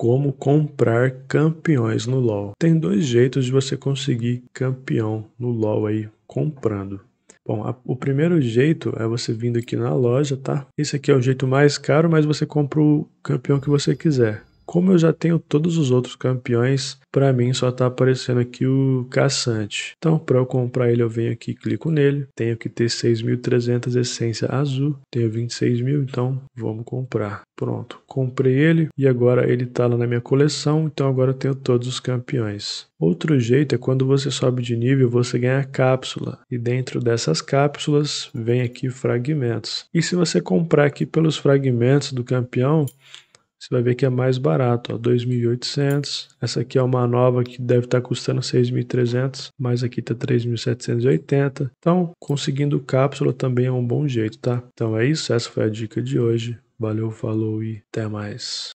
Como comprar campeões no LoL. Tem dois jeitos de você conseguir campeão no LoL aí, comprando. Bom, a, o primeiro jeito é você vindo aqui na loja, tá? Esse aqui é o jeito mais caro, mas você compra o campeão que você quiser. Como eu já tenho todos os outros campeões, para mim só está aparecendo aqui o caçante. Então, para eu comprar ele, eu venho aqui e clico nele. Tenho que ter 6.300 essência azul. Tenho 26 mil, então vamos comprar. Pronto, comprei ele e agora ele está lá na minha coleção, então agora eu tenho todos os campeões. Outro jeito é quando você sobe de nível, você ganha cápsula. E dentro dessas cápsulas, vem aqui fragmentos. E se você comprar aqui pelos fragmentos do campeão, você vai ver que é mais barato, ó, 2.800. Essa aqui é uma nova que deve estar tá custando 6.300, mas aqui tá 3.780. Então, conseguindo cápsula também é um bom jeito, tá? Então é isso, essa foi a dica de hoje. Valeu, falou e até mais.